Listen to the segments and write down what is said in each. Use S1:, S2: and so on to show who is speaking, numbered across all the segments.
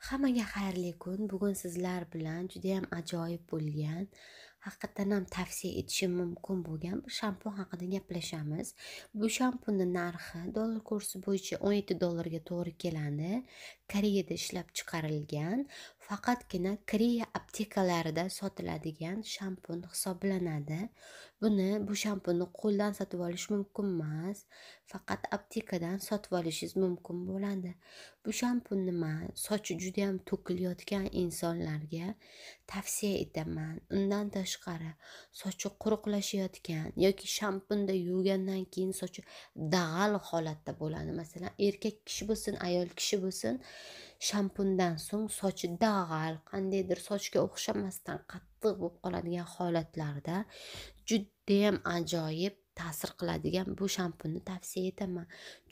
S1: Hammaga xayrli kun. Bugun sizlar bilan juda ham ajoyib bo'lgan, haqiqatan ham tavsiya etishim mumkin bo'lgan bir shampun haqida gaplashamiz. Bu shampunni narxi dollar kursi bo'yicha 17 dollarga to'g'ri keladi. Koreyada ishlab chiqarilgan, faqatgina Koreya aptekalarida sotiladigan shampun hisoblanadi. Buni bu shampunni qo'ldan sotib olish mumkin emas, faqat aptekadan sotib olishingiz mumkin bo'ladi. bu shampun nima sochi judayam to'kilayotgan insonlarga tavsiya etaman undan tashqari sochi quruqlashayotgan yoki shampunda yuvgandan keyin sochi dag'al holatda bo'ladi masalan erkak kishi bo'lsin ayol kishi bo'lsin shampundan so'ng sochi dag'al qandaydir sochga o'xshamasdan qattiq bo'lib qoladigan holatlarda judayam ajoyib ta'sir qiladigan bu shampunni tavsiya etaman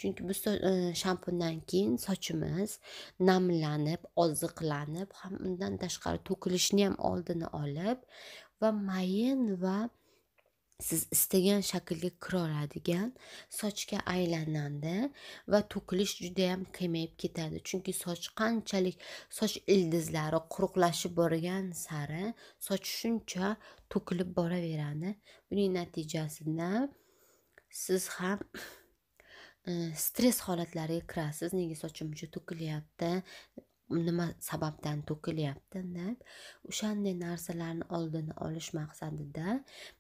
S1: chunki bu e, shampundan keyin sochimiz namlanib oziqlanib ham undan tashqari to'kilishni ham oldini olib va mayin va siz istagan shaklga kira oladigan sochga aylanadi va to'kilish ham kamayib ketadi chunki soch qanchalik soch ildizlari quruqlashib borgan sari soch shuncha to'kilib boraveradi buning natijasida siz ham e, stress holatlariga kirasiz nega sochim shuncha to'kilyapti nima sababdan to'kilyapti deb o'shanday narsalarni oldini olish maqsadida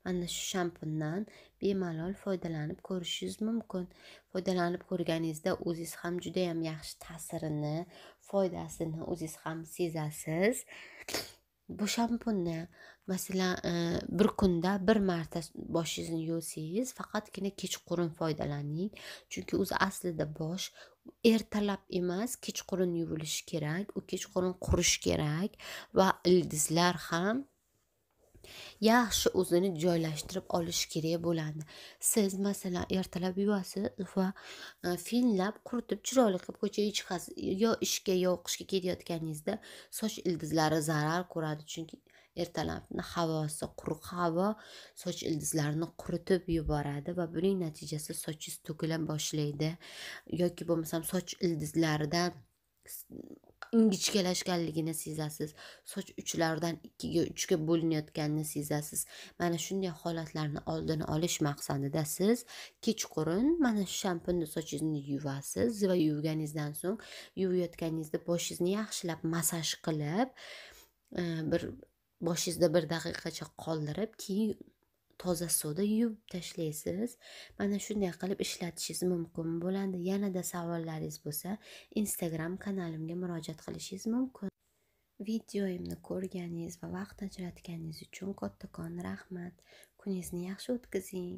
S1: mana shu shampundan bemalol foydalanib ko'rishingiz mumkin foydalanib ko'rganingizda o'zingiz ham judayam yaxshi ta'sirini foydasini o'zingiz ham sezasiz bu shampunni masalan e, bir kunda bir marta boshingizni yuvsangiz faqatgina kechqurun foydalaning chunki o'zi aslida bosh ertalab emas kechqurun yuvilishi kerak u kechqurun qurish kerak va ildizlar ham yaxshi o'zini joylashtirib olishi kerak bo'ladi siz masalan ertalab yuvasiz va e, finlab quritib chiroyli qilib ko'chaga chiqasiz yo ishga yo o'qishga ketayotganingizda soch ildizlari zarar ko'radi chunki ertalabni havosi quruq havo soch ildizlarini quritib yuboradi va buning natijasi sochingiz to'kila boshlaydi yoki bo'lmasam soch ildizlaridan ingichkalashganligini sezasiz soch uchlaridan ikkiga uchga bo'linayotganini sezasiz mana shunday holatlarni oldini olish maqsadida siz kechqurun mana shu shampunni sochingizni yuvasiz va yuvganingizdan so'ng yuvayotganingizda boshingizni yaxshilab massaj qilib e, bir boshingizda bir daqiqacha qoldirib keyin toza suvda yuvib tashlaysiz mana shunday qilib ishlatishingiz mumkin bo'ladi yanada savollaringiz bo'lsa instagram kanalimga murojaat qilishingiz mumkin videoyimni ko'rganingiz va vaqt ajratganingiz uchun kattakon rahmat kuningizni yaxshi o'tkazing